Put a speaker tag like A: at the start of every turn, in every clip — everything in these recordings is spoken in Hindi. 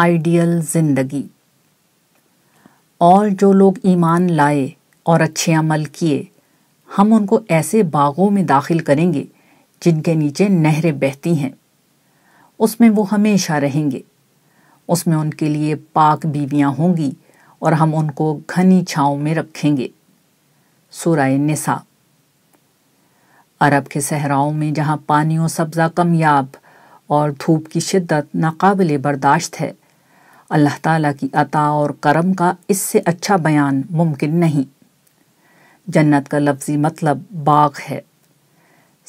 A: आइडियल ज़िंदगी और जो लोग ईमान लाए और अच्छे अमल किए हम उनको ऐसे बागों में दाखिल करेंगे जिनके नीचे नहरें बहती हैं उसमें वो हमेशा रहेंगे उसमें उनके लिए पाक बीवियां होंगी और हम उनको घनी छाँव में रखेंगे सूरह निसा अरब के सहराओं में जहां पानी और सब्ज़ा कमयाब और धूप की शिद्दत नाकाबिले बर्दाश्त है अल्लाह ताला की अता और करम का इससे अच्छा बयान मुमकिन नहीं जन्नत का लफ्ज़ी मतलब बाग है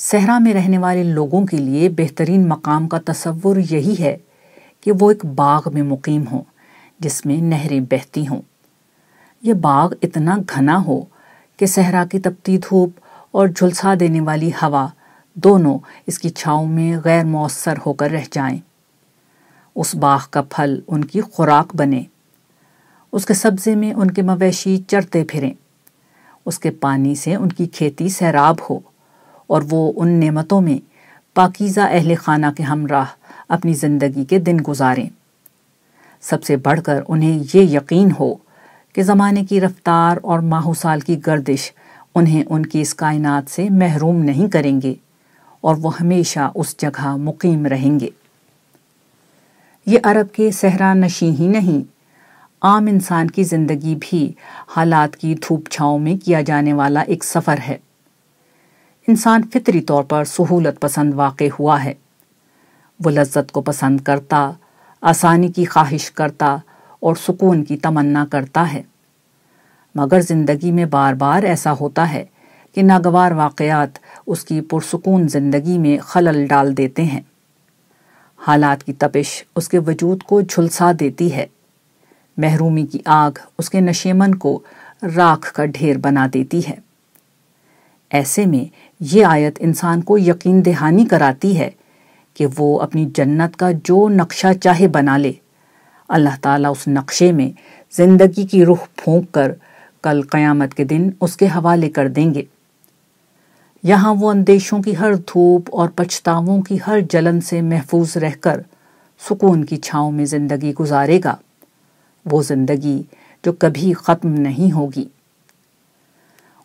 A: सहरा में रहने वाले लोगों के लिए बेहतरीन मकाम का तस्वुर यही है कि वो एक बाग में मुकीम हो जिसमें नहरें बहती हों यह बाग इतना घना हो कि सहरा की तपती धूप और झुलसा देने वाली हवा दोनों इसकी छाँव में गैर मौसर होकर रह जाएं। उस बाग का फल उनकी खुराक बने उसके सब्ज़े में उनके मवेशी चरते फिरें उसके पानी से उनकी खेती सैराब हो और वो उन नेमतों में पाकिज़ा अहल खाना के हमराह अपनी ज़िंदगी के दिन गुजारें सबसे बढ़ कर उन्हें ये यकीन हो कि ज़माने की रफ्तार और माहौसाल की गर्दिश उन्हें उनकी इस कायनात से महरूम नहीं करेंगे और वह हमेशा उस जगह मुकीम रहेंगे ये अरब के सहरा नशी ही नहीं आम इंसान की जिंदगी भी हालात की धूप छाँव में किया जाने वाला एक सफ़र है इंसान फितरी तौर पर सहूलत पसंद वाक़ हुआ है वो लज्जत को पसंद करता आसानी की ख्वाहिश करता और सुकून की तमन्ना करता है मगर ज़िंदगी में बार बार ऐसा होता है कि नागवार वाक़ात उसकी पुरसकून ज़िंदगी में खलल डाल देते हैं हालात की तपिश उसके वजूद को झुलसा देती है महरूमी की आग उसके नशेमन को राख का ढेर बना देती है ऐसे में ये आयत इंसान को यकीन दहानी कराती है कि वो अपनी जन्नत का जो नक्शा चाहे बना ले अल्लाह ताला उस नक्शे में ज़िंदगी की रुख फूंक कर कल क़यामत के दिन उसके हवाले कर देंगे यहाँ वो अंदेशों की हर धूप और पछतावों की हर जलन से महफूज रहकर सुकून की छाँव में ज़िंदगी गुजारेगा वो ज़िंदगी जो कभी ख़त्म नहीं होगी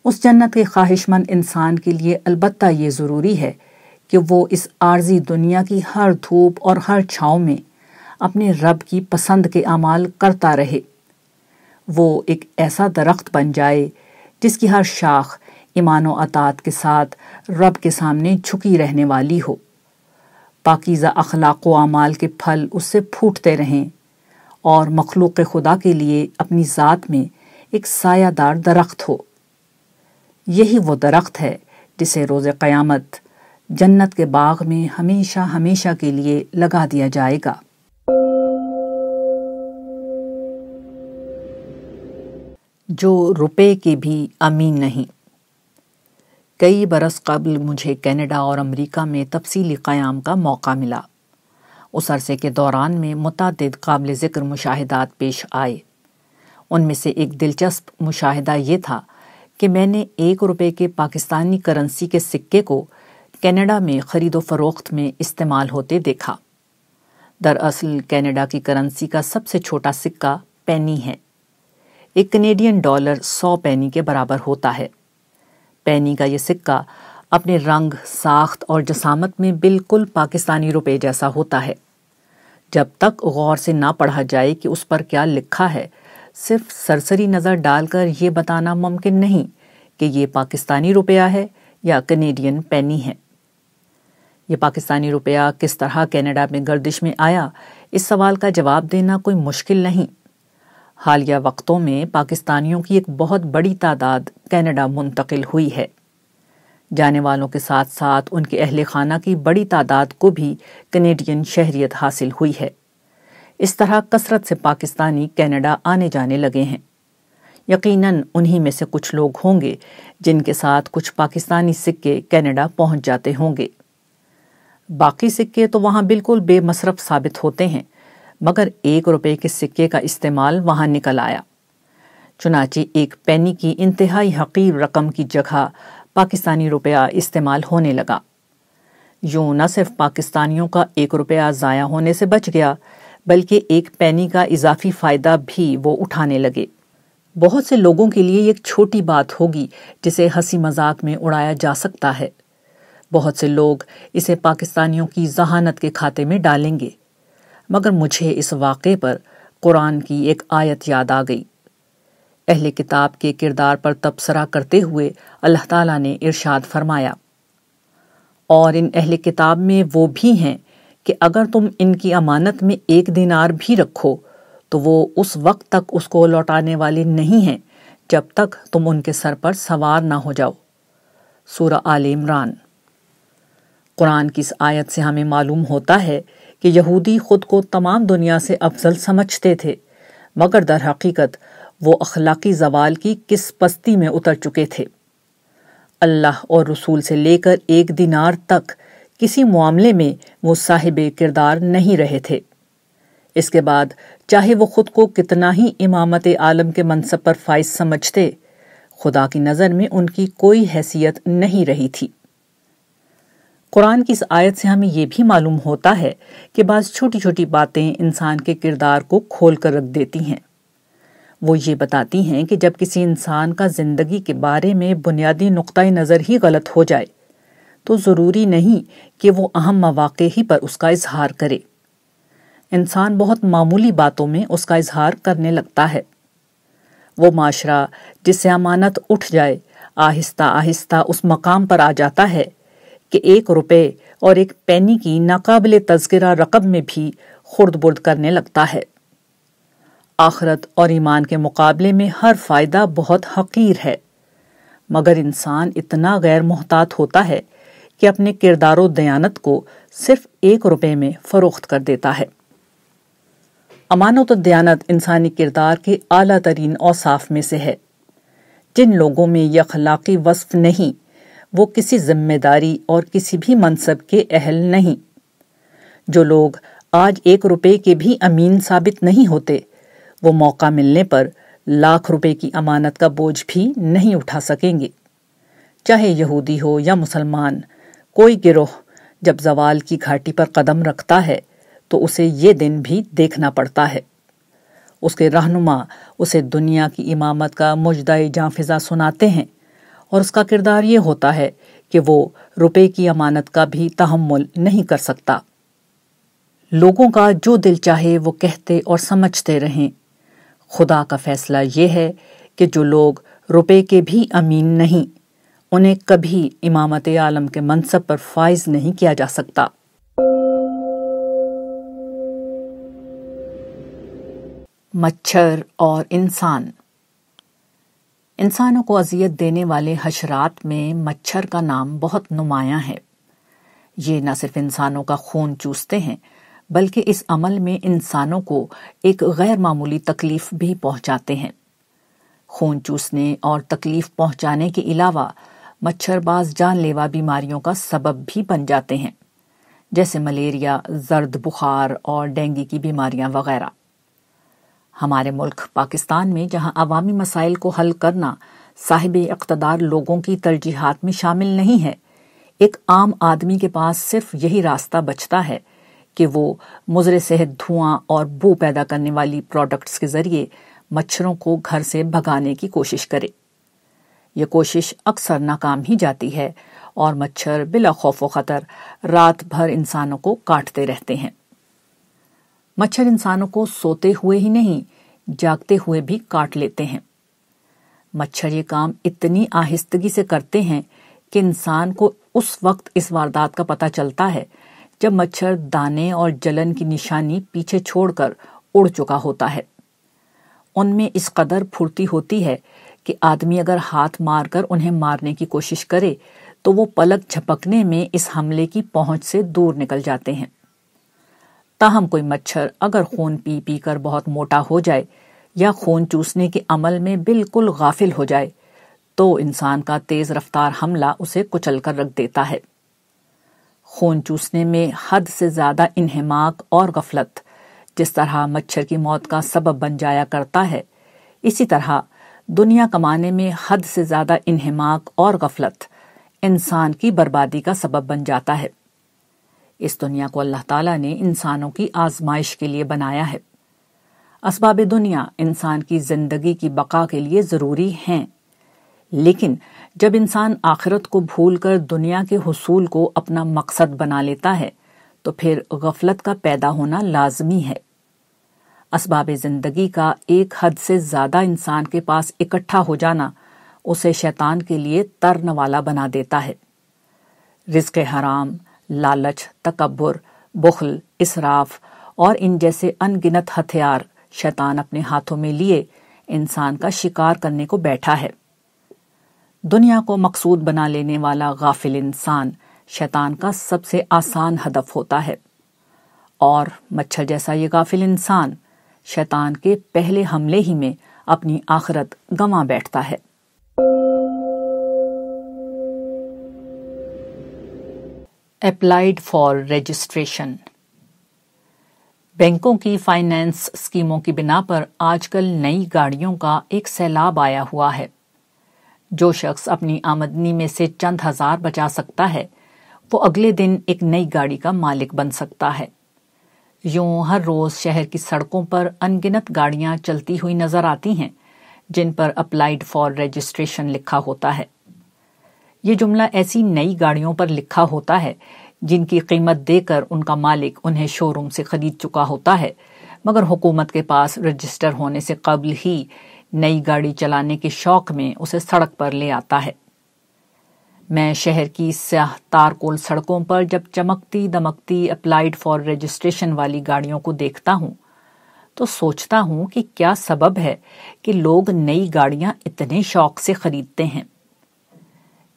A: उस जन्नत के ख्वाहिशमंद इंसान के लिए अलबत् ये ज़रूरी है कि वो इस आर्जी दुनिया की हर धूप और हर छाँव में अपने रब की पसंद के अमाल करता रहे वो एक ऐसा दरख्त बन जाए जिसकी हर शाख ईमान अतात के साथ रब के सामने झुकी रहने वाली हो पाकिज़ा अखलाक व अमाल के फल उससे फूटते रहें और मखलूक खुदा के लिए अपनी ज़ात में एक सायादार दरख्त हो यही वो दरख्त है जिसे रोज़ क़यामत जन्नत के बाग में हमेशा हमेशा के लिए लगा दिया जाएगा जो रुपए के भी अमीन नहीं कई बरस कबल मुझे कैनेडा और अमरीका में तफसली क़्याम का मौका मिला उस अरसे के दौरान में मुतद काबिल ज़िक्र मुशाहदात पेश आए उनमें से एक दिलचस्प मुशाह ये था कि मैंने एक रुपये के पाकिस्तानी करंसी के सिक्के को कैनेडा में ख़रीदो फरोख्त में इस्तेमाल होते देखा दरअसल कनाडा की करेंसी का सबसे छोटा सिक्का पैनी है एक कनेडियन डॉलर सौ पैनी के बराबर होता है पैनी का ये सिक्का अपने रंग साख्त और जसामत में बिल्कुल पाकिस्तानी रुपये जैसा होता है जब तक गौर से ना पढ़ा जाए कि उस पर क्या लिखा है सिर्फ सरसरी नज़र डालकर यह बताना मुमकिन नहीं कि ये पाकिस्तानी रुपया है या कनेडियन पैनी है यह पाकिस्तानी रुपया किस तरह कनाडा में गर्दिश में आया इस सवाल का जवाब देना कोई मुश्किल नहीं हालिया वक्तों में पाकिस्तानियों की एक बहुत बड़ी तादाद कनाडा मुंतकिल हुई है जाने वालों के साथ साथ उनके अहल खाना की बड़ी तादाद को भी कनेडियन शहरीत हासिल हुई है इस तरह कसरत से पाकिस्तानी कनाडा आने जाने लगे हैं यकीन उन्हीं में से कुछ लोग होंगे जिनके साथ कुछ पाकिस्तानी सिक्के कनाडा पहुंच जाते होंगे बाकी सिक्के तो वहाँ बिल्कुल बेमसरफ साबित होते हैं मगर एक रुपये के सिक्के का इस्तेमाल वहाँ निकल आया चुनाचे एक पैनी की इंतहाई हकीर रकम की जगह पाकिस्तानी रुपया इस्तेमाल होने लगा यूं न सिर्फ पाकिस्तानियों का एक रुपया ज़ाया होने से बच गया बल्कि एक पैनी का इजाफी फ़ायदा भी वो उठाने लगे बहुत से लोगों के लिए एक छोटी बात होगी जिसे हंसी मजाक में उड़ाया जा सकता है बहुत से लोग इसे पाकिस्तानियों की जहानत के खाते में डालेंगे मगर मुझे इस वाक़े पर कुरान की एक आयत याद आ गई अहले किताब के किरदार पर तबसरा करते हुए अल्लाह ताला ने इरशाद फरमाया और इन अहले किताब में वो भी हैं कि अगर तुम इनकी अमानत में एक दिनार भी रखो तो वो उस वक्त तक उसको लौटाने वाले नहीं हैं जब तक तुम उनके सर पर सवार ना हो जाओ सूरा आल इमरान कुरान की इस आयत से हमें मालूम होता है कि यहूदी खुद को तमाम दुनिया से अफजल समझते थे मगर दर हकीकत वो अखलाकी जवाल की किस पस्ती में उतर चुके थे अल्लाह और रसूल से लेकर एक दिनार तक किसी मामले में वो साहिब किरदार नहीं रहे थे इसके बाद चाहे वो खुद को कितना ही इमामत आलम के मनसब पर फाइज समझते खुदा की नज़र में उनकी कोई हैसियत नहीं रही थी कुरान की इस आयत से हमें यह भी मालूम होता है कि बाज़ छोटी छोटी बातें इंसान के किरदार को खोल कर रख देती हैं वो ये बताती हैं कि जब किसी इंसान का ज़िंदगी के बारे में बुनियादी नुक़ नज़र ही गलत हो जाए तो ज़रूरी नहीं कि वो अहम मौाक़े ही पर उसका इजहार करे इंसान बहुत मामूली बातों में उसका इजहार करने लगता है वो माशरा जिससे अमानत उठ जाए आहिस्ता आहिस्ता उस मकाम पर आ जाता है कि एक रुपए और एक पैनी की नाकबिल तस्करा रकम में भी खुर्द बुर्द करने लगता है आखरत और ईमान के मुकाबले में हर फ़ायदा बहुत हकीर है मगर इंसान इतना गैर मोहतात होता है कि अपने किरदारो दयानत को सिर्फ एक रुपए में फ़रोख्त कर देता है अमानत दयानत इंसानी किरदार के अली तरीन औसाफ में से है जिन लोगों में यह अखलाकी वस्फ नहीं वो किसी जिम्मेदारी और किसी भी मनसब के अहल नहीं जो लोग आज एक रुपए के भी अमीन साबित नहीं होते वो मौका मिलने पर लाख रुपए की अमानत का बोझ भी नहीं उठा सकेंगे चाहे यहूदी हो या मुसलमान कोई गिरोह जब जवाल की घाटी पर कदम रखता है तो उसे ये दिन भी देखना पड़ता है उसके रहनुमा उसे दुनिया की इमामत का मुजदा जाफिज़ा सुनाते हैं और उसका किरदार ये होता है कि वो रुपए की अमानत का भी तहमुल नहीं कर सकता लोगों का जो दिल चाहे वो कहते और समझते रहें खुदा का फैसला ये है कि जो लोग रुपए के भी अमीन नहीं उन्हें कभी इमामत आलम के मनसब पर फाइज नहीं किया जा सकता मच्छर और इंसान इंसानों को अजियत देने वाले हशरात में मच्छर का नाम बहुत नुमाया है ये न सिर्फ इंसानों का खून चूसते हैं बल्कि इस अमल में इंसानों को एक गैर मामूली तकलीफ भी पहुंचाते हैं खून चूसने और तकलीफ पहुंचाने के अलावा मच्छरबाज जानलेवा बीमारियों का सबब भी बन जाते हैं जैसे मलेरिया जर्द बुखार और डेंगू की बीमारियां वगैरह हमारे मुल्क पाकिस्तान में जहां अवामी मसाइल को हल करना साहिब इकतदार लोगों की तरजीहत में शामिल नहीं है एक आम आदमी के पास सिर्फ यही रास्ता बचता है कि वो मुजर सेहत धुआं और बू पैदा करने वाली प्रोडक्ट्स के जरिए मच्छरों को घर से भगाने की कोशिश करे ये कोशिश अक्सर नाकाम ही जाती है और मच्छर बिला खौफ खतर रात भर इंसानों को काटते रहते हैं मच्छर इंसानों को सोते हुए ही नहीं जागते हुए भी काट लेते हैं मच्छर ये काम इतनी आहिस्तगी से करते हैं कि इंसान को उस वक्त इस वारदात का पता चलता है जब मच्छर दाने और जलन की निशानी पीछे छोड़कर उड़ चुका होता है उनमें इस कदर फुर्ती होती है कि आदमी अगर हाथ मारकर उन्हें मारने की कोशिश करे तो वो पलक झपकने में इस हमले की पहुंच से दूर निकल जाते हैं ताहम कोई मच्छर अगर खून पी पी कर बहुत मोटा हो जाए या खून चूसने के अमल में बिल्कुल गाफिल हो जाए तो इंसान का तेज रफ्तार हमला उसे कुचल कर रख देता है खून चूसने में हद से ज्यादा इन्हमाक और गफलत जिस तरह मच्छर की मौत का सबब बन जाया करता है इसी तरह दुनिया कमाने में हद से ज्यादा इन्हमाक और गफलत इंसान की बर्बादी का सबब बन जाता है इस दुनिया को अल्लाह ताला ने इंसानों की आजमाइश के लिए बनाया है असबाब दुनिया इंसान की जिंदगी की बका के लिए ज़रूरी हैं लेकिन जब इंसान आखिरत को भूलकर दुनिया के हसूल को अपना मकसद बना लेता है तो फिर गफलत का पैदा होना लाजमी है असबाब जिंदगी का एक हद से ज्यादा इंसान के पास इकट्ठा हो जाना उसे शैतान के लिए तरन वाला बना देता है रिस्क हराम लालच तकबर बुखल इसराफ और इन जैसे अनगिनत हथियार शैतान अपने हाथों में लिए इंसान का शिकार करने को बैठा है दुनिया को मकसूद बना लेने वाला गाफिल इंसान शैतान का सबसे आसान हदफ होता है और मच्छर जैसा ये गाफिल इंसान शैतान के पहले हमले ही में अपनी आखरत गंवा बैठता है अप्लाइड फॉर रजिस्ट्रेशन बैंकों की फाइनेंस स्कीमों की बिना पर आजकल नई गाड़ियों का एक सैलाब आया हुआ है जो शख्स अपनी आमदनी में से चंद हजार बचा सकता है वो अगले दिन एक नई गाड़ी का मालिक बन सकता है यूं हर रोज शहर की सड़कों पर अनगिनत गाड़ियां चलती हुई नजर आती हैं जिन पर अप्लाइड फॉर रजिस्ट्रेशन लिखा होता है ये जुमला ऐसी नई गाड़ियों पर लिखा होता है जिनकी कीमत देकर उनका मालिक उन्हें शोरूम से खरीद चुका होता है मगर हुकूमत के पास रजिस्टर होने से कबल ही नई गाड़ी चलाने के शौक में उसे सड़क पर ले आता है मैं शहर की स्याह तारकोल सड़कों पर जब चमकती दमकती अप्लाइड फॉर रजिस्ट्रेशन वाली गाड़ियों को देखता हूँ तो सोचता हूँ कि क्या सबब है कि लोग नई गाड़ियां इतने शौक से खरीदते हैं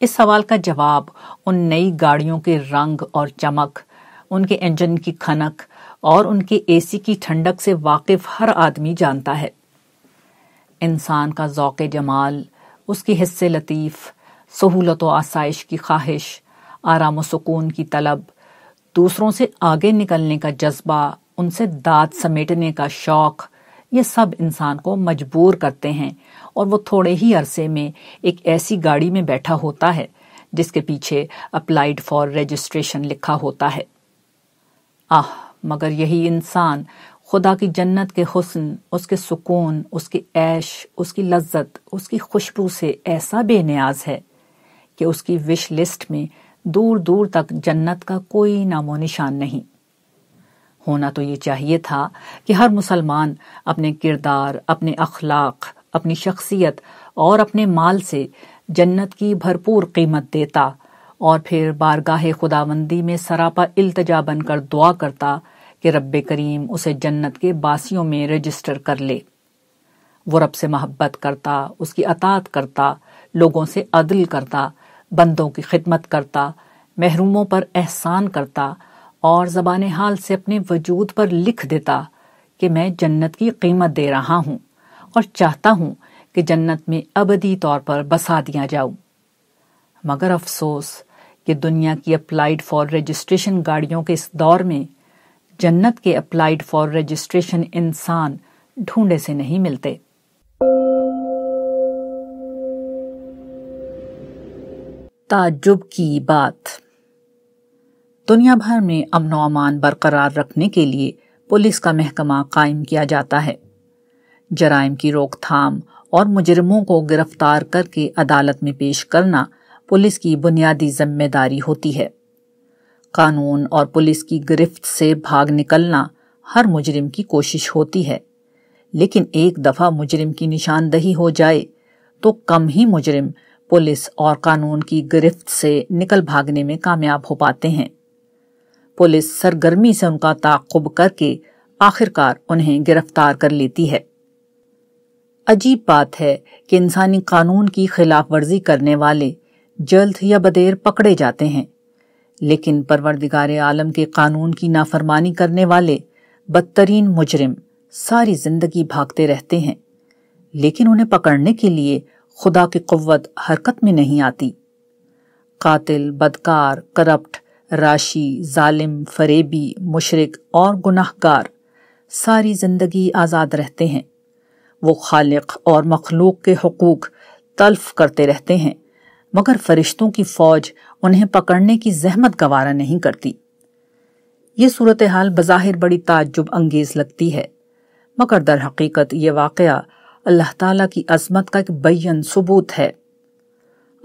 A: इस सवाल का जवाब उन नई गाड़ियों के रंग और चमक उनके इंजन की खनक और उनके एसी की ठंडक से वाकिफ हर आदमी जानता है इंसान का ज़ौक़ जमाल उसकी हिस्से लतीफ़ सहूलत व आसाइश की ख्वाहिश आराम सुकून की तलब दूसरों से आगे निकलने का जज्बा उनसे दांत समेटने का शौक़ ये सब इंसान को मजबूर करते हैं और वो थोड़े ही अरसे में एक ऐसी गाड़ी में बैठा होता है जिसके पीछे अप्लाइड फॉर रजिस्ट्रेशन लिखा होता है आह मगर यही इंसान खुदा की जन्नत के हुस्न उसके सुकून उसके ऐश उसकी लज्जत उसकी खुशबू से ऐसा बेनियाज है कि उसकी विश लिस्ट में दूर दूर तक जन्नत का कोई नामो निशान नहीं होना तो ये चाहिए था कि हर मुसलमान अपने किरदार अपने अखलाक अपनी शख्सियत और अपने माल से जन्नत की भरपूर कीमत देता और फिर बारगाह खुदाबंदी में सरापा इल्तजा बनकर दुआ करता कि रब करीम उसे जन्नत के बासियों में रजिस्टर कर ले वो रब से मोहब्बत करता उसकी अतात करता लोगों से अदल करता बंदों की खिदमत करता महरूमों पर एहसान करता और ज़बान हाल से अपने वजूद पर लिख देता कि मैं जन्नत की कीमत दे रहा हूँ और चाहता हूं कि जन्नत में अबदी तौर पर बसा दिया जाऊं मगर अफसोस कि दुनिया की अप्लाइड फॉर रजिस्ट्रेशन गाड़ियों के इस दौर में जन्नत के अप्लाइड फॉर रजिस्ट्रेशन इंसान ढूंढे से नहीं मिलते ताजुब की बात दुनिया भर में अमनो अमान बरकरार रखने के लिए पुलिस का महकमा कायम किया जाता है जराइम की रोकथाम और मुजरमों को गिरफ्तार करके अदालत में पेश करना पुलिस की बुनियादी जिम्मेदारी होती है कानून और पुलिस की गिरफ्त से भाग निकलना हर मुजरिम की कोशिश होती है लेकिन एक दफ़ा मुजरिम की निशानदही हो जाए तो कम ही मुजरिम पुलिस और कानून की गिरफ्त से निकल भागने में कामयाब हो पाते हैं पुलिस सरगर्मी से उनका ताकुब करके आखिरकार उन्हें गिरफ्तार कर लेती है अजीब बात है कि इंसानी कानून की खिलाफ वर्जी करने वाले जल्द या बदेर पकड़े जाते हैं लेकिन परवरदिगार आलम के कानून की नाफरमानी करने वाले बदतरीन मुजरिम सारी जिंदगी भागते रहते हैं लेकिन उन्हें पकड़ने के लिए खुदा की कुत हरकत में नहीं आती कातिल बदकार करप्ट राशि जालिम फरेबी मुशरक और गुनाहगार सारी जिंदगी आज़ाद रहते हैं वो खालिक और मखलूक के हकूक तल्फ करते रहते हैं मगर फरिश्तों की फौज उन्हें पकड़ने की जहमत गवारा नहीं करती ये सूरत हाल बज़ाहिर बड़ी ताज्जुब अंगेज लगती है मगर दर हकीकत ये वाक़ अल्लाह ताला की अजमत का एक बैन सबूत है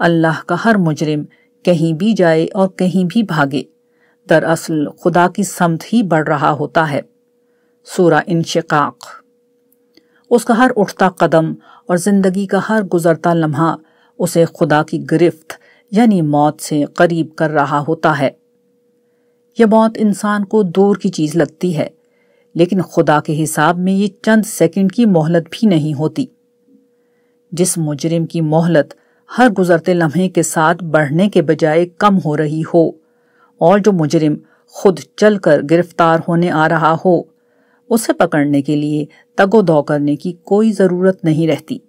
A: अल्लाह का हर मुजरिम कहीं भी जाए और कहीं भी भागे दरअसल खुदा की समत ही बढ़ रहा होता है सूरा इनशाक़ उसका हर उठता कदम और ज़िंदगी का हर गुजरता लम्हा उसे खुदा की गिरफ्त यानी मौत से करीब कर रहा होता है यह मौत इंसान को दूर की चीज़ लगती है लेकिन खुदा के हिसाब में ये चंद सेकंड की मोहलत भी नहीं होती जिस मुजरिम की मोहलत हर गुजरते लम्हे के साथ बढ़ने के बजाय कम हो रही हो और जो मुजरिम खुद चलकर गिरफ्तार होने आ रहा हो उसे पकड़ने के लिए तगोदौ करने की कोई ज़रूरत नहीं रहती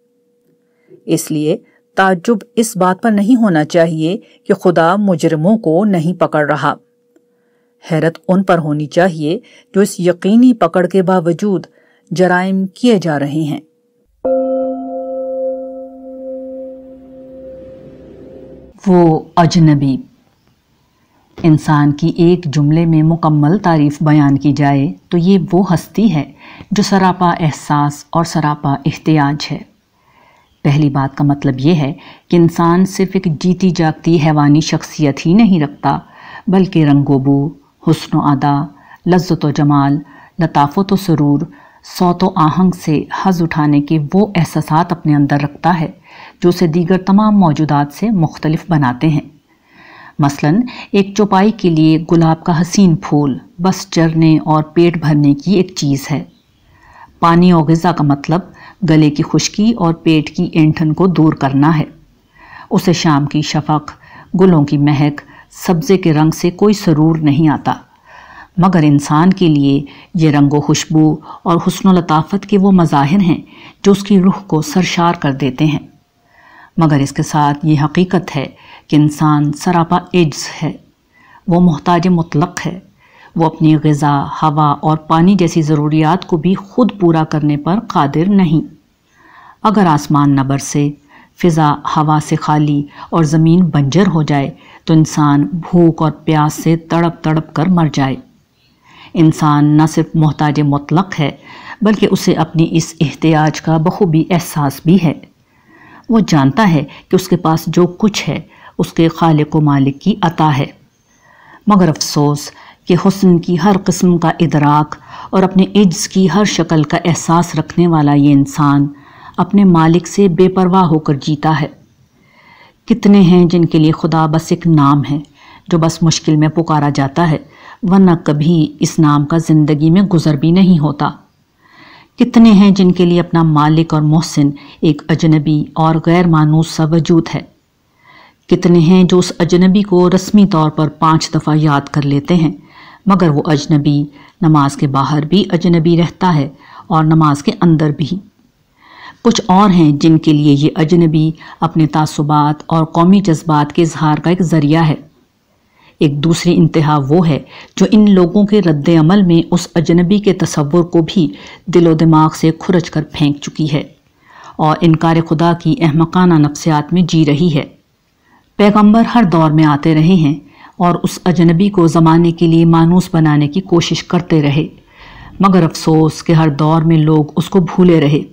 A: इसलिए ताज्जुब इस बात पर नहीं होना चाहिए कि खुदा मुजरमों को नहीं पकड़ रहा हैरत उन पर होनी चाहिए जो इस यकीनी पकड़ के बावजूद जराइम किए जा रहे हैं वो अजनबी इंसान की एक जुमले में मुकम्मल तारीफ बयान की जाए तो ये वो हस्ती है जो सरापा एहसास और सरापा एहतियाज है पहली बात का मतलब ये है कि इंसान सिर्फ एक जीती जागती हैवानी शख्सियत ही नहीं रखता बल्कि रंगोबू हसन व अदा लज्जत व जमाल लताफत व सरूर सौत व आहंग से हज उठाने के वो एहसास अपने अंदर रखता है जो उसे दीगर तमाम मौजूदात से मुख्तलफ बनाते हैं मसलन एक चौपाई के लिए गुलाब का हसीन फूल बस चरने और पेट भरने की एक चीज़ है पानी और गज़ा का मतलब गले की खुश्की और पेट की ऐंठन को दूर करना है उसे शाम की शफक गुलों की महक सब्ज़े के रंग से कोई सरूर नहीं आता मगर इंसान के लिए ये रंगो खुशबू और हसन लताफत के वो मज़ाहिर हैं जो उसकी रूह को सरशार कर देते हैं मगर इसके साथ ये हकीकत है कि इंसान सरापा एज्स है वो मोहताज मुतलक है वो अपनी गज़ा हवा और पानी जैसी ज़रूरियात को भी खुद पूरा करने पर कादिर नहीं अगर आसमान न बरसे फ़िज़ा हवा से खाली और ज़मीन बंजर हो जाए तो इंसान भूख और प्यास से तड़प तड़प कर मर जाए इंसान न सिर्फ मोहताज मुतलक है बल्कि उसे अपनी इस एहतियाज का बखूबी एहसास भी है वो जानता है कि उसके पास जो कुछ है उसके खालिक व मालिक की अता है मगर अफसोस कि हुस्न की हर किस्म का इदराक और अपने इज्ज़ की हर शक्ल का एहसास रखने वाला ये इंसान अपने मालिक से बेपरवाह होकर जीता है कितने हैं जिनके लिए खुदा बस एक नाम है जो बस मुश्किल में पुकारा जाता है वरना कभी इस नाम का ज़िंदगी में गुज़र भी नहीं होता कितने हैं जिनके लिए अपना मालिक और मोहसिन एक अजनबी और गैर मानूस सा वजूद है कितने हैं जो उस अजनबी को रस्मी तौर पर पाँच दफ़ा याद कर लेते हैं मगर वो अजनबी नमाज के बाहर भी अजनबी रहता है और नमाज के अंदर भी कुछ और हैं जिनके लिए ये अजनबी अपने तसबात और कौमी जज्बात के इजहार का एक ज़रिया है एक दूसरी इंतहा वो है जो इन लोगों के रद्द अमल में उस अजनबी के तस्वुर को भी दिलो दिमाग से खुरच कर फेंक चुकी है और इनकार खुदा की अहमकाना नफ्सियात में जी रही है पैगंबर हर दौर में आते रहे हैं और उस अजनबी को ज़माने के लिए मानूस बनाने की कोशिश करते रहे मगर अफसोस के हर दौर में लोग उसको भूले रहे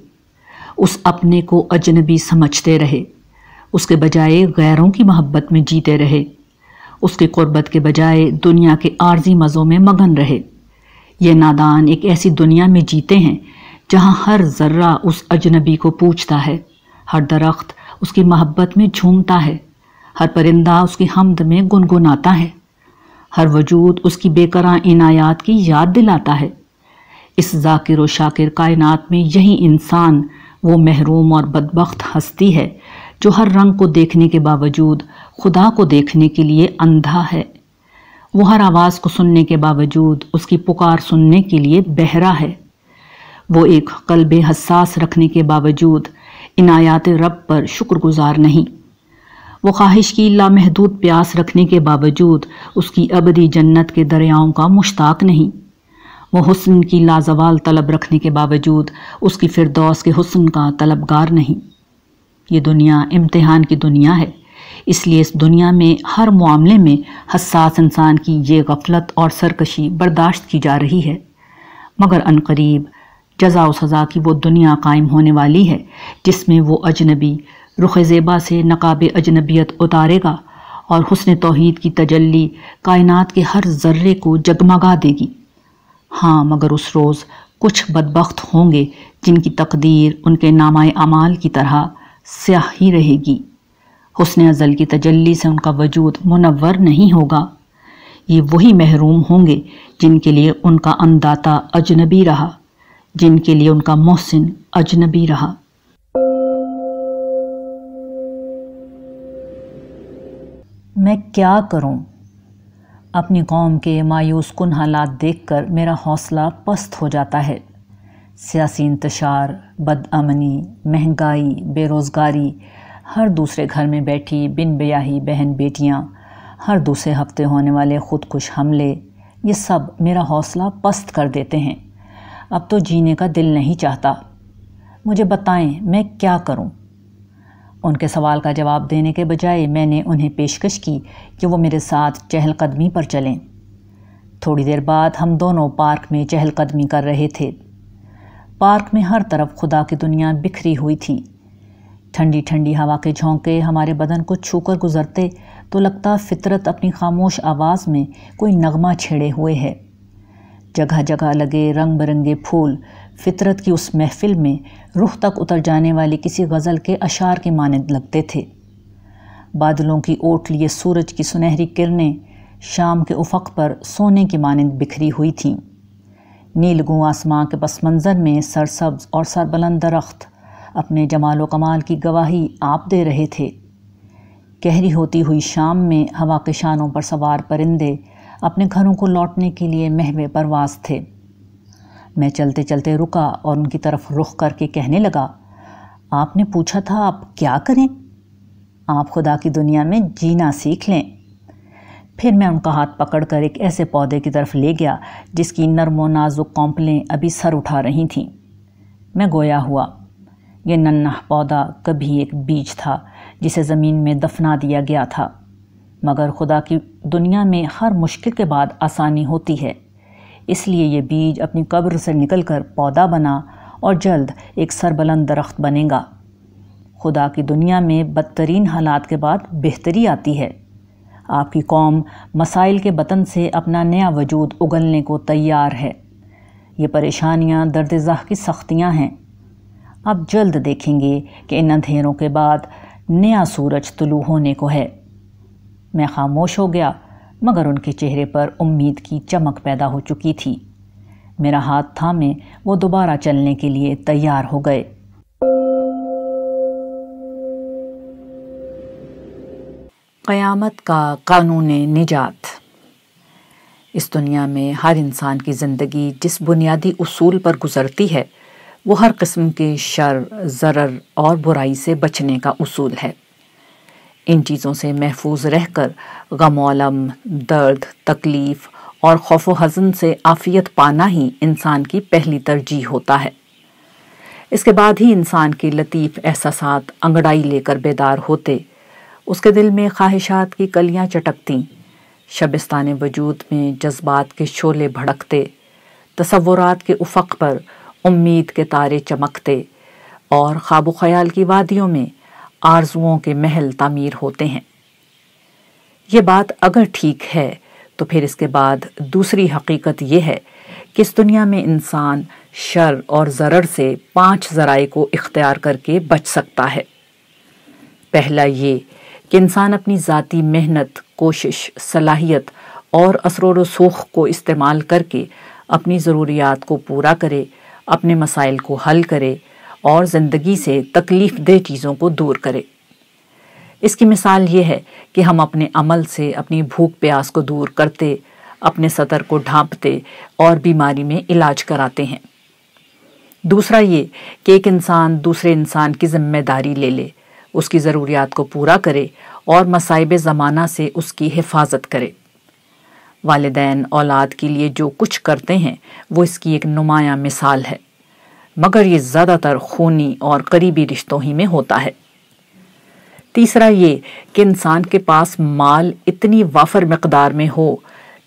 A: उस अपने को अजनबी समझते रहे उसके बजाय गैरों की मोहब्बत में जीते रहे उसकी क़ुरबत के बजाय दुनिया के आर्जी मज़ों में मगन रहे ये नादान एक ऐसी दुनिया में जीते हैं जहाँ हर जर्रा उस अजनबी को पूछता है हर दरख्त उसकी मोहब्बत में झूमता है हर परिंदा उसकी हमद में गुनगुनाता है हर वजूद उसकी बेकरा इनायात की याद दिलाता है इस जाकिर व शाकिर कायनात में यही इंसान वो महरूम और बदबख्त हस्ती है जो हर रंग को देखने के बावजूद खुदा को देखने के लिए अंधा है वो हर आवाज़ को सुनने के बावजूद उसकी पुकार सुनने के लिए बहरा है वो एक कल्ब हसास रखने के बावजूद इनायात रब पर शुक्रगुजार नहीं वो ख्वाहिश की लामहदूद प्यास रखने के बावजूद उसकी अबदी जन्नत के दरियाओं का मुश्ताक नहीं वो हुस्न की लाजवाल तलब रखने के बावजूद उसकी फिरदौस के हुस्न का तलबगार नहीं ये दुनिया इम्तिहान की दुनिया है इसलिए इस दुनिया में हर मामले में हसास इंसान की ये गफलत और सरकशी बर्दाश्त की जा रही है मगर अनकरीब जजा व सज़ा की वो दुनिया कायम होने वाली है जिसमें वो अजनबी रुख ज़ेबा से नकाब अजनबियत उतारेगा और हसन तोहद की तजल्ली कायन के हर जर्रे को जगमगा देगी हाँ मगर उस रोज़ कुछ बदबख्त होंगे जिनकी तकदीर उनके नामाय अमाल की तरह स्याही रहेगी हुसन अज़ल की तजल्ली से उनका वजूद मुनवर नहीं होगा ये वही महरूम होंगे जिनके लिए उनका अनदाता अजनबी रहा जिनके लिए उनका मोहसिन अजनबी रहा मैं क्या करूं? अपनी कौम के मायूस कन हालात देखकर मेरा हौसला पस्त हो जाता है सियासी इंतशार बदअमनी महंगाई बेरोज़गारी हर दूसरे घर में बैठी बिन ब्याही बहन बेटियां हर दूसरे हफ्ते होने वाले खुदकुश हमले ये सब मेरा हौसला पस्त कर देते हैं अब तो जीने का दिल नहीं चाहता मुझे बताएं मैं क्या करूं? उनके सवाल का जवाब देने के बजाय मैंने उन्हें पेशकश की कि वो मेरे साथ चहलकदमी पर चलें थोड़ी देर बाद हम दोनों पार्क में चहलकदमी कर रहे थे पार्क में हर तरफ खुदा की दुनिया बिखरी हुई थी ठंडी ठंडी हवा के झोंके हमारे बदन को छूकर गुजरते तो लगता फितरत अपनी खामोश आवाज़ में कोई नगमा छेड़े हुए है जगह जगह लगे रंग बिरंगे फूल फितरत की उस महफिल में रुख तक उतर जाने वाली किसी गज़ल के अशार के मानद लगते थे बादलों की ओट लिए सूरज की सुनहरी किरणें शाम के उफक पर सोने के मानंद बिखरी हुई थीं नीलगू आसमां के पस मंज़र में सरसब्ज और सरबलंद दरख्त अपने जमाल व कमाल की गवाही आप दे रहे थे गहरी होती हुई शाम में हवा के शानों पर सवार परिंदे अपने घरों को लौटने के लिए महवे परवाज थे मैं चलते चलते रुका और उनकी तरफ रुख करके कहने लगा आपने पूछा था आप क्या करें आप खुदा की दुनिया में जीना सीख लें फिर मैं उनका हाथ पकड़कर एक ऐसे पौधे की तरफ ले गया जिसकी नरमो नाजुक कौंपलें अभी सर उठा रही थीं मैं गोया हुआ यह नन्हा पौधा कभी एक बीज था जिसे ज़मीन में दफना दिया गया था मगर खुदा की दुनिया में हर मुश्किल के बाद आसानी होती है इसलिए ये बीज अपनी कब्र से निकलकर पौधा बना और जल्द एक सरबलंद दरख्त बनेगा खुदा की दुनिया में बदतरीन हालात के बाद बेहतरी आती है आपकी कौम मसाइल के बतन से अपना नया वजूद उगलने को तैयार है ये परेशानियाँ दर्द जह की सख्तियाँ हैं अब जल्द देखेंगे कि इन अंधेरों के बाद नया सूरज तुलू होने को है मैं खामोश हो गया मगर उनके चेहरे पर उम्मीद की चमक पैदा हो चुकी थी मेरा हाथ थामे वो दोबारा चलने के लिए तैयार हो गए क़यामत का कानून निजात इस दुनिया में हर इंसान की ज़िंदगी जिस बुनियादी असूल पर गुजरती है वो हर किस्म के शर ज़रर और बुराई से बचने का असूल है इन चीज़ों से महफूज रह कर गमोलम दर्द तकलीफ़ और खौफ हज़न से आफ़ियत पाना ही इंसान की पहली तरजीह होता है इसके बाद ही इंसान के लतीफ़ एहसास अंगड़ाई लेकर बेदार होते उसके दिल में ख्वाहिशात की कलियाँ चटकती शबिस्तान वजूद में जज्बात के शोले भड़कते तसवुरात के उफक पर उम्मीद के तारे चमकते और ख्वाब ख्याल की वादियों में आर्जुओं के महल तमीर होते हैं ये बात अगर ठीक है तो फिर इसके बाद दूसरी हकीकत यह है कि इस दुनिया में इंसान शर और ज़रर से पाँच ज़राए को इख्तियार करके बच सकता है पहला ये कि इंसान अपनी ज़ाती मेहनत कोशिश सलाहियत और असर रसूख को इस्तेमाल करके अपनी ज़रूरियात को पूरा करे अपने मसाइल को हल करे और ज़िंदगी से तकलीफ़ दह चीज़ों को दूर करे इसकी मिसाल ये है कि हम अपने अमल से अपनी भूख प्यास को दूर करते अपने सतर को ढांपते और बीमारी में इलाज कराते हैं दूसरा ये कि एक इंसान दूसरे इंसान की जिम्मेदारी ले ले उसकी ज़रूरियात को पूरा करे और मसाइब ज़माना से उसकी हिफाजत करे वालदेन औलाद के लिए जो कुछ करते हैं वो इसकी एक नुमाया मिसाल है मगर ये ज़्यादातर खूनी और करीबी रिश्तों ही में होता है तीसरा ये कि इंसान के पास माल इतनी वाफर मकदार में हो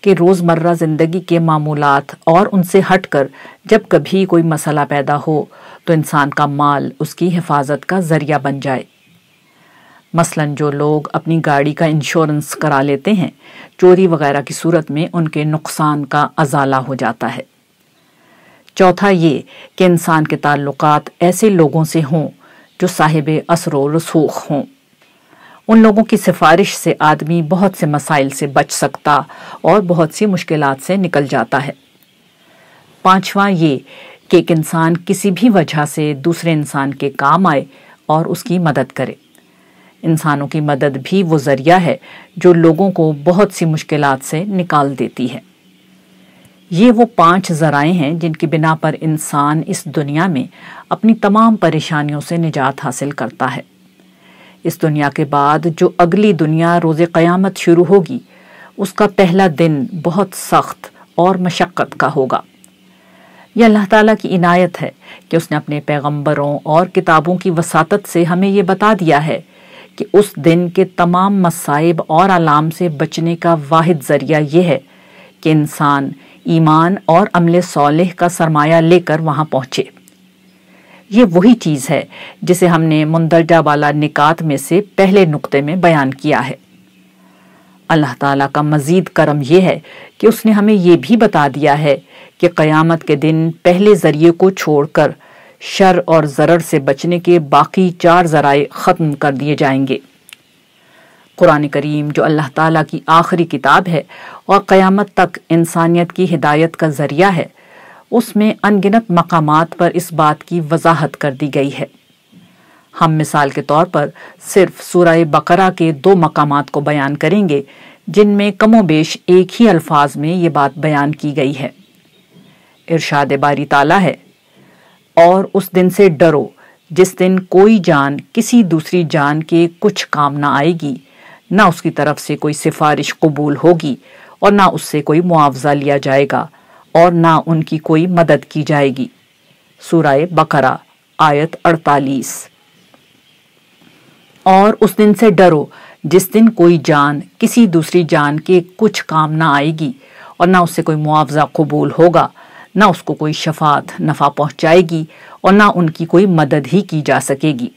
A: कि रोज़मर्रा ज़िंदगी के मामूलत और उनसे हट कर जब कभी कोई मसला पैदा हो तो इंसान का माल उसकी हिफाजत का ज़रिया बन जाए मसलन जो लोग अपनी गाड़ी का इंश्योरेंस करा लेते हैं चोरी वगैरह की सूरत में उनके नुकसान का अजाला हो जाता है चौथा ये कि इंसान के ताल्लुकात ऐसे लोगों से हों जो साहिब असर व रसूख हों उन लोगों की सिफारिश से आदमी बहुत से मसाइल से बच सकता और बहुत सी मुश्किल से निकल जाता है पाँचवा ये कि एक इंसान किसी भी वजह से दूसरे इंसान के काम आए और उसकी मदद करे इंसानों की मदद भी वो ज़रिया है जो लोगों को बहुत सी मुश्किल से निकाल देती है ये वो पांच ज़राए हैं जिनकी बिना पर इंसान इस दुनिया में अपनी तमाम परेशानियों से निजात हासिल करता है इस दुनिया के बाद जो अगली दुनिया रोज़ क़यामत शुरू होगी उसका पहला दिन बहुत सख्त और मशक्क़त का होगा यह अल्लाह ताला की इनायत है कि उसने अपने पैगंबरों और किताबों की वसातत से हमें ये बता दिया है कि उस दिन के तमाम मसाइब और आलाम से बचने का वाद ज़रिया यह है कि इंसान ईमान और अमल सोलह का सरमाया लेकर वहाँ पहुँचे ये वही चीज़ है जिसे हमने मुंदरजा वाला निकात में से पहले नुकते में बयान किया है अल्लाह ताला का मज़ीद करम यह है कि उसने हमें यह भी बता दिया है कि क़यामत के दिन पहले ज़रिए को छोड़कर शर और ज़रर से बचने के बाकी चार ज़राए ख़त्म कर दिए जाएंगे कुरान करीम जो अल्लाह ताला की आखिरी किताब है और क़यामत तक इंसानियत की हिदायत का ज़रिया है उसमें अनगिनत मकाम पर इस बात की वजाहत कर दी गई है हम मिसाल के तौर पर सिर्फ सूरह बकरा के दो मकाम को बयान करेंगे जिनमें कमो बेश एक ही अल्फाज में ये बात बयान की गई है इरशाद बारी ताला है और उस दिन से डरो जिस दिन कोई जान किसी दूसरी जान के कुछ काम ना आएगी ना उसकी तरफ से कोई सिफारिश कबूल होगी और ना उससे कोई मुआवजा लिया जाएगा और ना उनकी कोई मदद की जाएगी सूरह बकरा आयत 48 और उस दिन से डरो जिस दिन कोई जान किसी दूसरी जान के कुछ काम ना आएगी और ना उससे कोई मुआवजा कबूल होगा ना उसको कोई शफात नफ़ा पहुंचाएगी और ना उनकी कोई मदद ही की जा सकेगी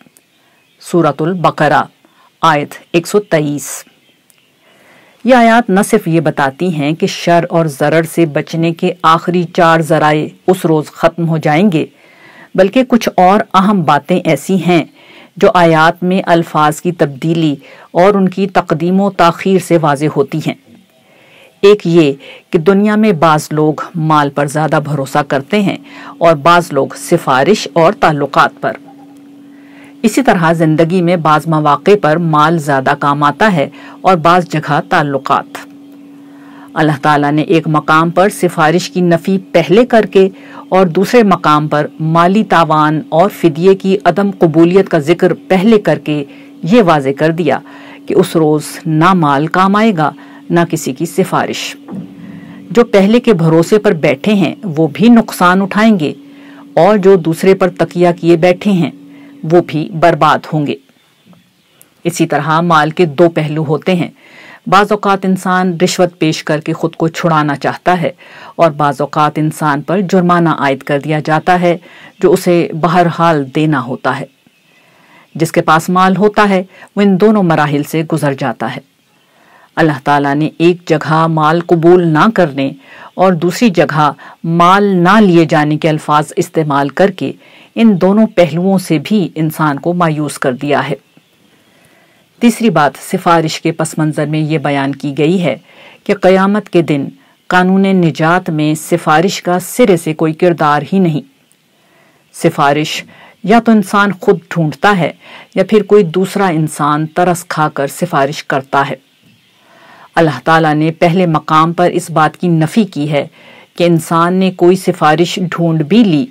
A: सूरतुल बकरा आयत 123 ये आयात न सिर्फ ये बताती हैं कि शर और ज़रर से बचने के आखिरी चार ज़राए उस रोज़ ख़त्म हो जाएंगे बल्कि कुछ और अहम बातें ऐसी हैं जो आयात में अल्फाज की तब्दीली और उनकी तकदीम व से वाज होती हैं एक ये कि दुनिया में बाज लोग माल पर ज़्यादा भरोसा करते हैं और बाज लोग सिफारिश और ताल्लुकात पर इसी तरह ज़िंदगी में बाज मौाक़े पर माल ज़्यादा काम आता है और बाज जगह ताल्लुकात अल्लाह ताला ने एक मकाम पर सिफारिश की नफ़ी पहले करके और दूसरे मकाम पर माली तावान और फिदिये की अदम कबूलियत का जिक्र पहले करके ये वाज कर दिया कि उस रोज़ ना माल काम आएगा ना किसी की सिफारिश जो पहले के भरोसे पर बैठे हैं वो भी नुकसान उठाएंगे और जो दूसरे पर तकिया किए बैठे हैं वो भी बर्बाद होंगे इसी तरह माल के दो पहलू होते हैं बाज़ात इंसान रिश्वत पेश करके खुद को छुड़ाना चाहता है और बाज़ात इंसान पर जुर्माना आयद कर दिया जाता है जो उसे बहरहाल देना होता है जिसके पास माल होता है वो इन दोनों मराहल से गुजर जाता है अल्लाह ताला ने एक जगह माल कबूल ना करने और दूसरी जगह माल ना लिए जाने के अल्फाज इस्तेमाल करके इन दोनों पहलुओं से भी इंसान को मायूस कर दिया है तीसरी बात सिफारिश के पस मंज़र में ये बयान की गई है कि क़यामत के दिन कानून निजात में सिफारिश का सिरे से कोई किरदार ही नहीं सिफारिश या तो इंसान खुद ढूंढता है या फिर कोई दूसरा इंसान तरस खाकर सिफारिश करता है अल्लाह ताला ने पहले मकाम पर इस बात की नफ़ी की है कि इंसान ने कोई सिफारिश ढूंढ भी ली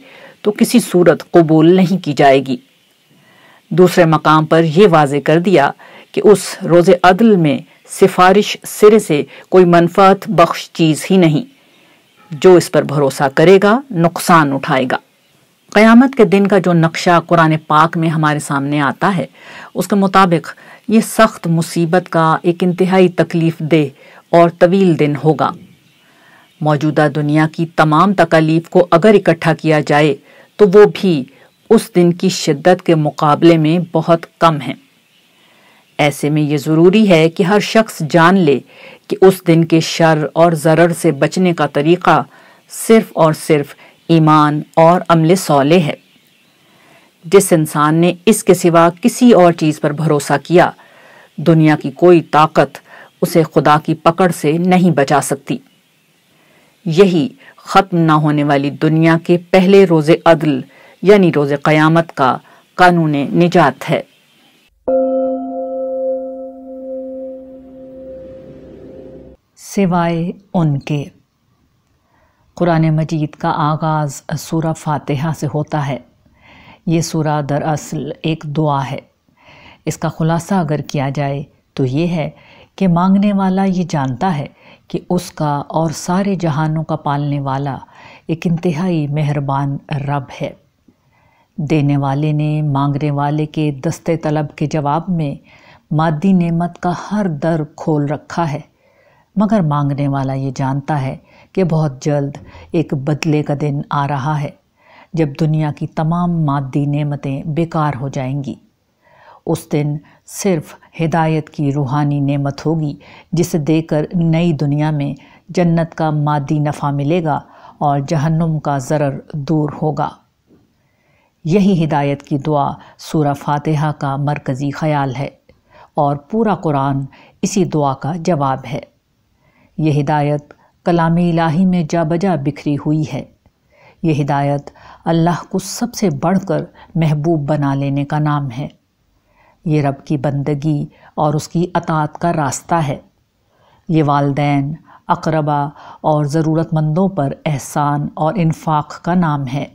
A: तो किसी सूरत कबूल नहीं की जाएगी दूसरे मकाम पर यह वाजे कर दिया कि उस रोज़ अदल में सिफारिश सिरे से कोई मनफात बख्श चीज़ ही नहीं जो इस पर भरोसा करेगा नुकसान उठाएगा क़यामत के दिन का जो नक्शा कुरान पाक में हमारे सामने आता है उसके मुताबिक ये सख्त मुसीबत का एक इंतहाई तकलीफ़ दे और तवील दिन होगा मौजूदा दुनिया की तमाम तकलीफ को अगर इकट्ठा किया जाए तो वो भी उस दिन की शिद्दत के मुकाबले में बहुत कम है ऐसे में ये ज़रूरी है कि हर शख्स जान ले कि उस दिन के शर और ज़रर से बचने का तरीक़ा सिर्फ़ और सिर्फ़ ईमान और अमले सौले है जिस इंसान ने इसके सिवा किसी और चीज़ पर भरोसा किया दुनिया की कोई ताकत उसे खुदा की पकड़ से नहीं बचा सकती यही ख़त्म ना होने वाली दुनिया के पहले रोजे अदल यानी रोजे क़यामत का कानून निजात है सिवाय उनके कुरान मजीद का आगाज़ सूरा फातिहा से होता है ये सूरा दरअसल एक दुआ है इसका ख़ुलासा अगर किया जाए तो ये है कि मांगने वाला ये जानता है कि उसका और सारे जहानों का पालने वाला एक इंतहाई मेहरबान रब है देने वाले ने मांगने वाले के दस्ते तलब के जवाब में मादी नेमत का हर दर खोल रखा है मगर मांगने वाला ये जानता है कि बहुत जल्द एक बदले का दिन आ रहा है जब दुनिया की तमाम मादी नेमतें बेकार हो जाएंगी उस दिन सिर्फ हिदायत की रूहानी नेमत होगी जिसे देकर नई दुनिया में जन्नत का मादी नफ़ा मिलेगा और जहन्नुम का ज़रर दूर होगा यही हिदायत की दुआ सूरा फातिहा का मरकज़ी ख़याल है और पूरा कुरान इसी दुआ का जवाब है ये हिदायत कलाम इलाही में जा बजा बिखरी हुई है ये हिदायत अल्लाह को सबसे बढ़कर महबूब बना लेने का नाम है ये रब की बंदगी और उसकी अतात का रास्ता है ये वालदेन अकरबा और ज़रूरतमंदों पर एहसान और इन्फाक का नाम है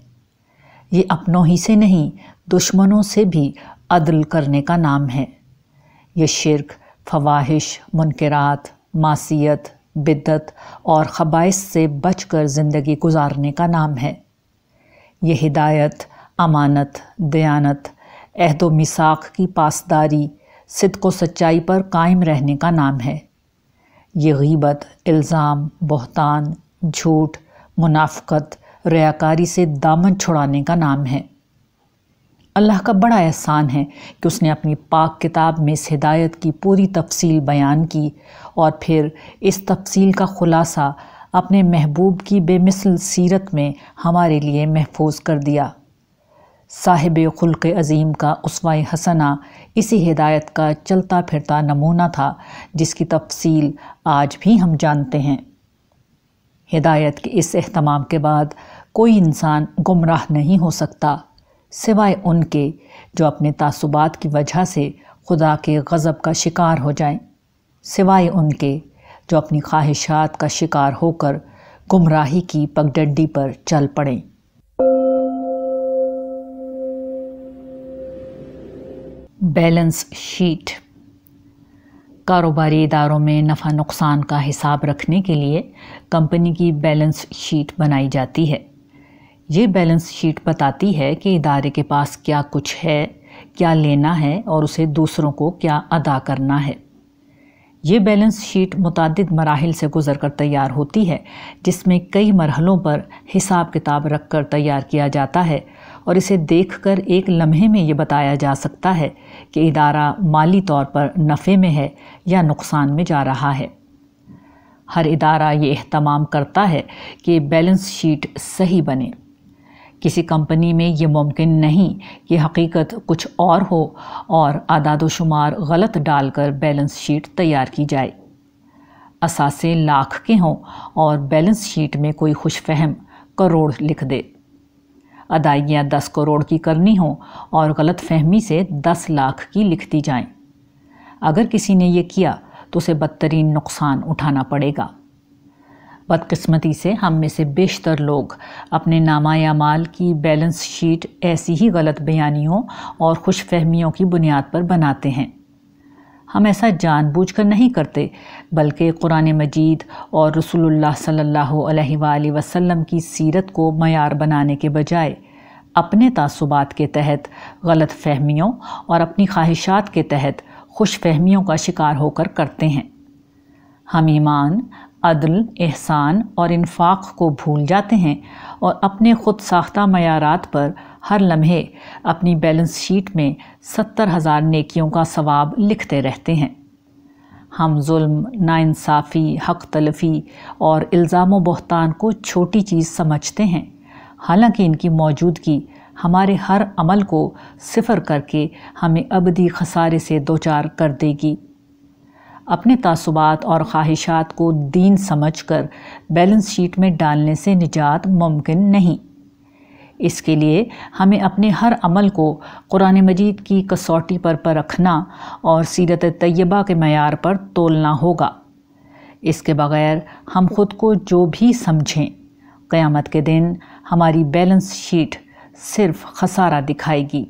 A: ये अपनों ही से नहीं दुश्मनों से भी अदल करने का नाम है यह शिरक फवाहिश मुनकरात मासीत बिदत और ख़बाइस से बच कर ज़िंदगी गुजारने का नाम है यह हिदायत अमानत दयानत अहद व की पासदारी सिद्क व सच्चाई पर कायम रहने का नाम है ये गीबत इल्ज़ाम बहतान झूठ मुनाफ़त रयाकारी से दामन छुड़ाने का नाम है अल्लाह का बड़ा एहसान है कि उसने अपनी पाक किताब में इस हिदायत की पूरी तफसील बयान की और फिर इस तफसील का ख़ुलासा अपने महबूब की बेमिसल सीरत में हमारे लिए महफूज कर दिया साहिब खुल्क अज़ीम का उसवा हसना इसी हिदायत का चलता फिरता नमूना था जिसकी तफसील आज भी हम जानते हैं हिदायत के इस अहतमाम के बाद कोई इंसान गुमराह नहीं हो सकता सिवाय उनके जो अपने तासुबात की वजह से खुदा के गज़ब का शिकार हो जाएं, सिवाय उनके जो अपनी ख्वाहिशात का शिकार होकर गुमराही की पगडंडी पर चल पड़ें बैलेंस शीट कारोबारी इदारों में नफ़ा नुकसान का हिसाब रखने के लिए कंपनी की बैलेंस शीट बनाई जाती है ये बैलेंस शीट बताती है कि इदारे के पास क्या कुछ है क्या लेना है और उसे दूसरों को क्या अदा करना है ये बैलेंस शीट मुतद मराहल से गुजर कर तैयार होती है जिसमें कई मरहलों पर हिसाब किताब रख कर तैयार किया जाता है और इसे देख कर एक लम्हे में ये बताया जा सकता है कि इदारा माली तौर पर नफ़े में है या नुकसान में जा रहा है हर इदारा ये अहतमाम करता है कि बैलेंस शीट सही बने किसी कंपनी में ये मुमकिन नहीं कि हकीकत कुछ और हो और आदाद शुमार गलत डालकर बैलेंस शीट तैयार की जाए असासे लाख के हों और बैलेंस शीट में कोई खुश फहम करोड़ लिख दे अदायगियाँ दस करोड़ की करनी हों और गलत फहमी से दस लाख की लिख दी जाएँ अगर किसी ने यह किया तो उसे बदतरीन नुकसान उठाना पड़ेगा बदकिस्मती से हम में से बेशतर लोग अपने नामा या माल की बैलेंस शीट ऐसी ही गलत बयानियों और खुश फहमियों की बुनियाद पर बनाते हैं हम ऐसा जानबूझकर नहीं करते बल्कि कुरान मजीद और रसूलुल्लाह सल्लल्लाहु अलैहि वसल्लम की सीरत को मैार बनाने के बजाय अपने तासुबात के तहत गलत फहमियों और अपनी ख्वाहिशात के तहत खुश फहमियों का शिकार होकर करते हैं हम ईमान अदल एहसान और इन्फाक को भूल जाते हैं और अपने खुद साख्ता मैारात पर हर लम्हे अपनी बैलेंस शीट में सत्तर हज़ार नेकियों का सवाब लिखते रहते हैं हम जुल्म नाइंसाफ़ी हक तलफ़ी और इल्ज़ाम बहतान को छोटी चीज़ समझते हैं हालांकि इनकी मौजूदगी हमारे हर अमल को सिफर करके हमें अबदी खसारे से दो चार कर देगी अपने तासुबात और ख्वाहिशात को दीन समझ कर बैलेंस शीट में डालने से निजात मुमकिन नहीं इसके लिए हमें अपने हर अमल को कुरान मजीद की कसौटी पर पर रखना और सीरत तयबा के मैार पर तोलना होगा इसके बगैर हम खुद को जो भी समझें क़यामत के दिन हमारी बैलेंस शीट सिर्फ खसारा दिखाएगी